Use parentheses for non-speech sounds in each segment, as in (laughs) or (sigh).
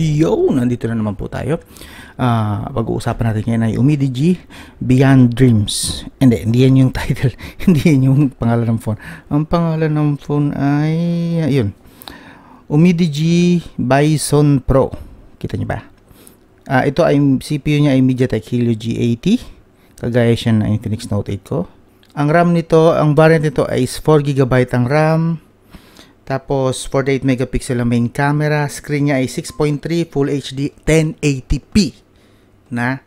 Yo! Nandito na naman po tayo. Uh, pag-uusapan natin ngayon ay Umidigi Beyond Dreams. Hindi, hindi yan yung (laughs) title. hindi yan yung pangalan ng phone. Ang pangalan ng phone ay, ayun, Umidigi Bison Pro. Kita niyo ba? Uh, ito ay, CPU niya ay MediaTek Helio G80. Kagaya siya ng Infinix Note 8 ko. Ang RAM nito, ang variant nito ay 4GB ang RAM. Tapos 48 megapixel ang main camera. Screen niya ay 6.3 Full HD 1080p na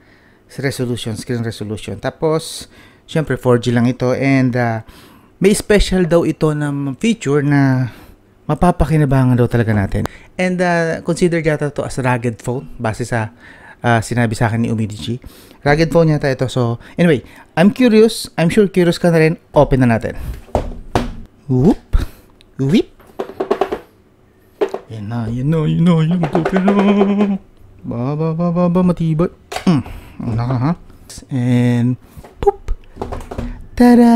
resolution, screen resolution. Tapos syempre 4G lang ito and uh, may special daw ito na feature na mapapakinabangan daw talaga natin. And uh, consider yata to as rugged phone base sa uh, sinabi sa akin ni Umidichi. Rugged phone yata ito. So, anyway, I'm curious. I'm sure curious ka na rin. Open na natin. Whoop! Whip! Yan eh, na, yan na, yan na, yan kopi na. Ba, ba, ba, ba, ba, matibot. Mm. Naka, ha? And, poop! Tada!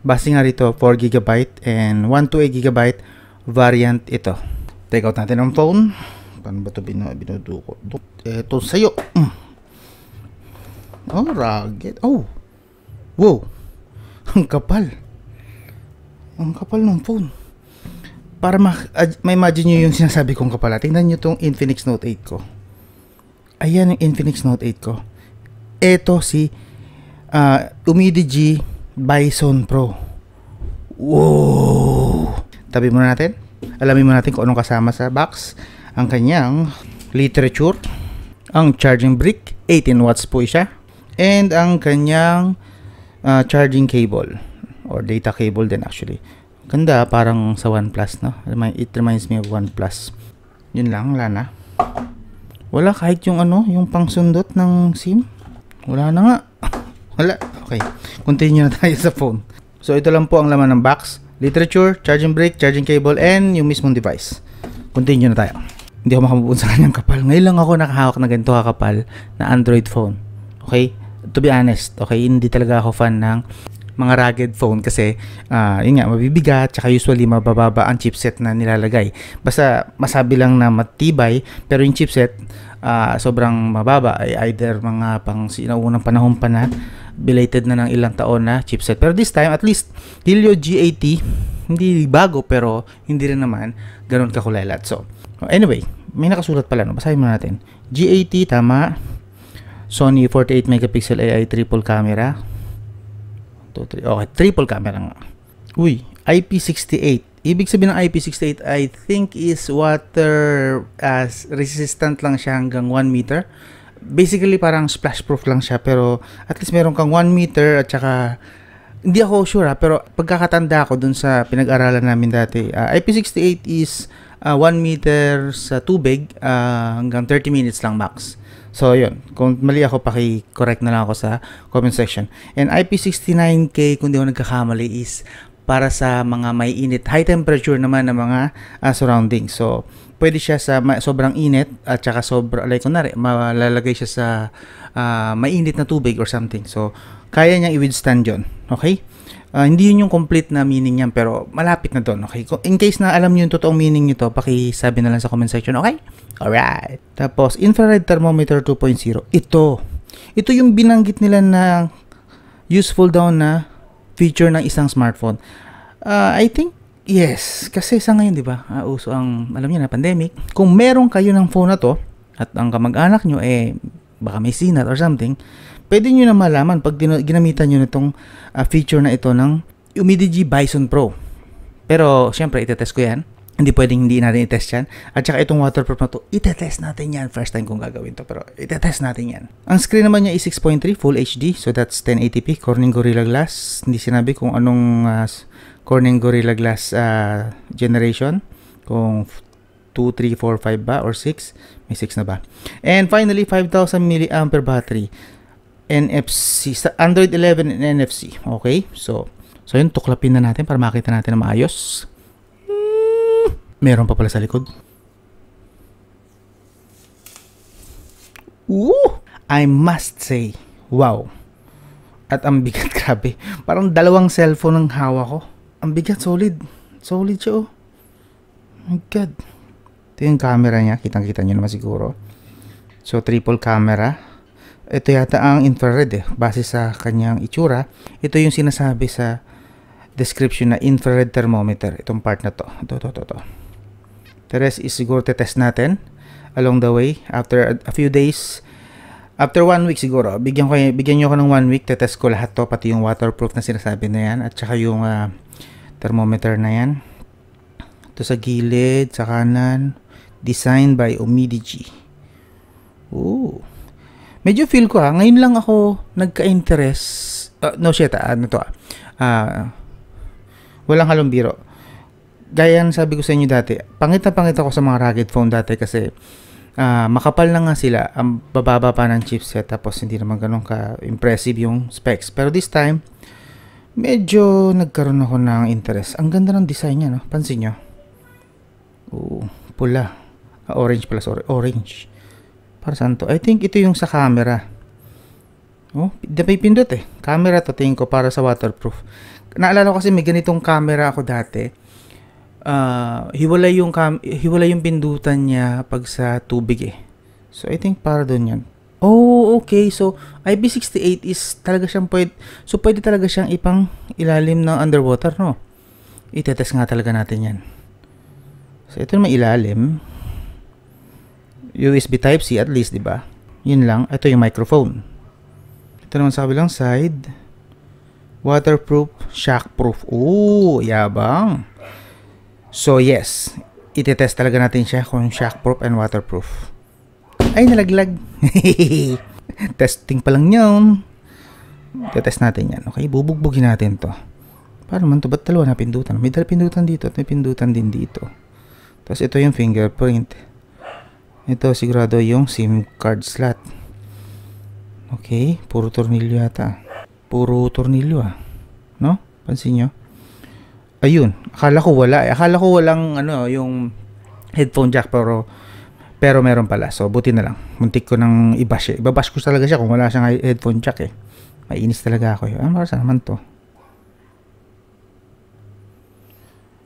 Base nga rito, 4GB and 128GB variant ito. Take out natin ang phone. Paano ba ito binuduko? Ito sa'yo. Mm. Oh, rugged. Oh! Wow! Ang kapal. Ang kapal ng phone para ma- imagine nyo yung sinasabi kong kapala, tingnan nyo tong Infinix Note 8 ko. Ayan yung Infinix Note 8 ko. Ito si uh, ah, Umidigi Bison Pro. Wow! Tabi muna natin. Alamin muna natin kung anong kasama sa box. Ang kanyang literature, ang charging brick, 18 watts po siya, and ang kanyang uh, charging cable or data cable din actually. Ganda, parang sa OnePlus, no? It reminds me of OnePlus. Yun lang, wala na. Wala, kahit yung ano, yung pangsundot ng SIM. Wala na nga. (laughs) wala. Okay, continue na tayo (laughs) sa phone. So, ito lang po ang laman ng box. Literature, charging brick, charging cable, and yung mismong device. Continue na tayo. Hindi ako makamabun sa kanyang kapal. Ngayon lang ako nakahawak na ganito kakapal na Android phone. Okay? To be honest, okay, hindi talaga ako fan ng mga rugged phone kasi uh, yun nga, mabibigat tsaka usually mabababa ang chipset na nilalagay. Basta masabi lang na matibay pero yung chipset uh, sobrang mababa ay either mga pang sinaunang panahon pa na belated na ng ilang taon na chipset. Pero this time at least Helio G80 hindi bago pero hindi rin naman ganun kakulelat. So anyway, may nakasulat pala no. Basahin muna natin. G80 tama. Sony 48 megapixel AI triple camera 2, 3. Okay, triple camera nga. Uy, IP68. Ibig sabihin ng IP68, I think is water as resistant lang siya hanggang 1 meter. Basically, parang splash proof lang siya. Pero at least meron kang 1 meter at saka hindi ako sure ha, ah, pero pagkakatanda ko dun sa pinag-aralan namin dati, uh, ah, IP68 is uh, ah, 1 meter sa tubig uh, hanggang 30 minutes lang max. So, yun. Kung mali ako, paki-correct na lang ako sa comment section. And IP69K, kung di ako nagkakamali, is para sa mga may init, high temperature naman ng mga uh, surroundings. So, pwede siya sa sobrang init at saka sobrang, like kunwari malalagay siya sa uh, mainit na tubig or something. So, kaya niyang i-withstand 'yon. Okay? Uh, hindi yun yung complete na meaning niyan, pero malapit na doon, okay? In case na alam niyo yung totoong meaning nito, paki-sabi na lang sa comment section, okay? all right Tapos, infrared thermometer 2.0. Ito. Ito yung binanggit nila na useful daw na feature ng isang smartphone. Uh, I think, yes. Kasi sa ngayon, di ba, uh, uso ang, alam niyo na, pandemic. Kung meron kayo ng phone na to, at ang kamag-anak niyo eh, baka may sinat or something, Pwede nyo na malaman pag ginamitan nyo nitong uh, feature na ito ng Umidigi Bison Pro. Pero, syempre, itetest ko yan. Hindi pwedeng hindi natin itest yan. At saka itong waterproof na to, itetest natin yan. First time kong gagawin to, pero itetest natin yan. Ang screen naman niya is 6.3 Full HD, so that's 1080p Corning Gorilla Glass. Hindi sinabi kung anong uh, Corning Gorilla Glass uh, generation. Kung 2, 3, 4, 5 ba or 6? May 6 na ba? And finally, 5,000 mAh battery. NFC, sa Android 11 and NFC. Okay? So, so yun, tuklapin na natin para makita natin na maayos. Hmm, meron pa pala sa likod. Ooh! I must say, wow. At ang bigat, (laughs) grabe. Parang dalawang cellphone ang hawa ko. Ang bigat, solid. Solid siya, oh. My God. Ito yung camera niya. Kitang-kita nyo naman siguro. So, triple camera ito yata ang infrared eh, base sa kanyang itsura. Ito yung sinasabi sa description na infrared thermometer, itong part na to. Ito, ito, ito, ito. The rest is siguro tetest natin along the way after a few days. After one week siguro, bigyan ko bigyan niyo ako ng one week, tetest ko lahat to, pati yung waterproof na sinasabi na yan, at saka yung uh, thermometer na yan. Ito sa gilid, sa kanan, designed by Omidiji. Ooh medyo feel ko ha, ah, ngayon lang ako nagka-interest, uh, no shit, ah, ano to ah, uh, walang halong biro. Gaya sabi ko sa inyo dati, pangit na pangit ako sa mga rugged phone dati kasi uh, makapal na nga sila, ang bababa pa ng chipset tapos hindi naman ganun ka-impressive yung specs. Pero this time, medyo nagkaroon ako ng interest. Ang ganda ng design niya, no? Pansin nyo. Oo, pula. orange plus or- orange. Para saan to? I think ito yung sa camera. Oh, may pindot eh. Camera to tingin ko para sa waterproof. Naalala ko kasi may ganitong camera ako dati. Uh, hiwalay yung cam hiwalay yung pindutan niya pag sa tubig eh. So I think para doon 'yan. Oh, okay. So IB68 is talaga siyang pwede, so pwede talaga siyang ipang ilalim ng underwater, no? Itetest nga talaga natin 'yan. So ito naman ilalim. USB Type-C at least, di ba? Yun lang. Ito yung microphone. Ito naman sa kabilang side. Waterproof, shockproof. Ooh, yabang. So yes, Ite-test talaga natin siya kung shockproof and waterproof. Ay, nalaglag. (laughs) Testing pa lang yun. test natin yan. Okay, bubugbugin natin to. Para man to? Ba't dalawa na pindutan? May dalawang pindutan dito at may pindutan din dito. Tapos ito yung fingerprint ito sigurado yung SIM card slot. Okay, puro tornilyo yata. Puro tornilyo ah. No? Pansin nyo? Ayun, akala ko wala eh. Akala ko walang ano, yung headphone jack pero pero meron pala. So, buti na lang. Muntik ko nang i-bash eh. Ibabash ko talaga siya kung wala siyang headphone jack eh. Mainis talaga ako eh. Ah, ano marasa naman to.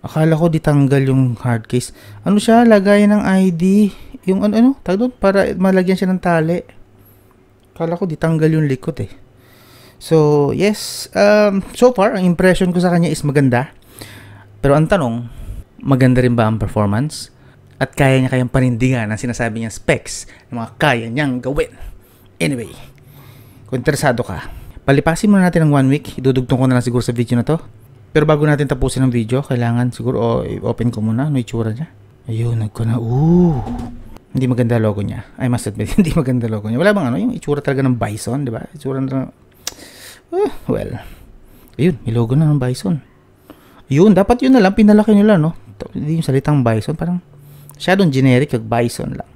Akala ko ditanggal yung hard case. Ano siya? Lagay ng ID yung ano, ano, tag doon, para malagyan siya ng tali. Kala ko ditanggal yung likod eh. So, yes, um, so far, ang impression ko sa kanya is maganda. Pero ang tanong, maganda rin ba ang performance? At kaya niya kayang panindigan ang sinasabi niya specs ng mga kaya niyang gawin. Anyway, kung interesado ka, palipasin muna natin ng one week. Idudugtong ko na lang siguro sa video na to. Pero bago natin tapusin ang video, kailangan siguro oh, open ko muna ano itsura niya. Ayun, nagko na. Ooh! Hindi maganda logo niya. I must admit, (laughs) hindi maganda logo niya. Wala bang ano, yung itsura talaga ng Bison, di ba? Itsura na, uh, eh, well, ayun, may logo na ng Bison. Yun, dapat yun na lang, pinalaki nila, no? Hindi yung salitang Bison, parang, shadow generic, yung Bison lang.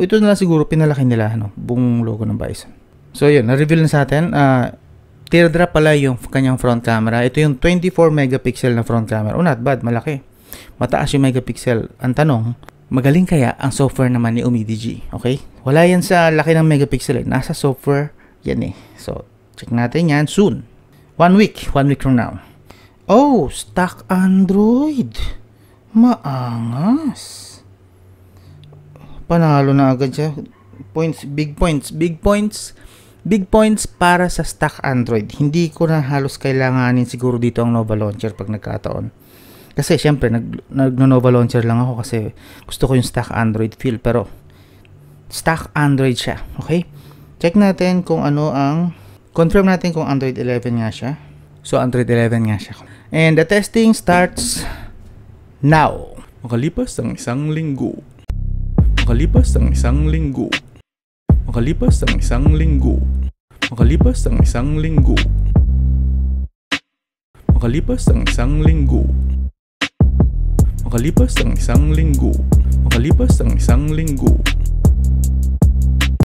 Ito na lang siguro, pinalaki nila, no? buong logo ng Bison. So, yun, na-reveal na sa atin, ah, uh, teardrop pala yung kanyang front camera. Ito yung 24 megapixel na front camera. Oh, not bad. Malaki. Mataas yung megapixel. Ang tanong, Magaling kaya ang software naman ni Umidi okay? Wala yan sa laki ng megapixel eh. Nasa software yan eh. So, check natin yan soon. One week, one week from now. Oh, stock Android. Maangas. Panalo na agad siya. Points, big points, big points. Big points para sa stock Android. Hindi ko na halos kailanganin siguro dito ang Nova Launcher pag nagkataon. Kasi syempre, nag, nagno nova Launcher lang ako kasi gusto ko yung stock Android feel. Pero, stock Android siya. Okay? Check natin kung ano ang... Confirm natin kung Android 11 nga siya. So, Android 11 nga siya. And the testing starts now. Makalipas ang isang linggo. Makalipas ang isang linggo. Makalipas ang isang linggo. Makalipas ang isang linggo. Makalipas ang isang linggo. Makalipas ang isang linggo, makalipas ang isang linggo,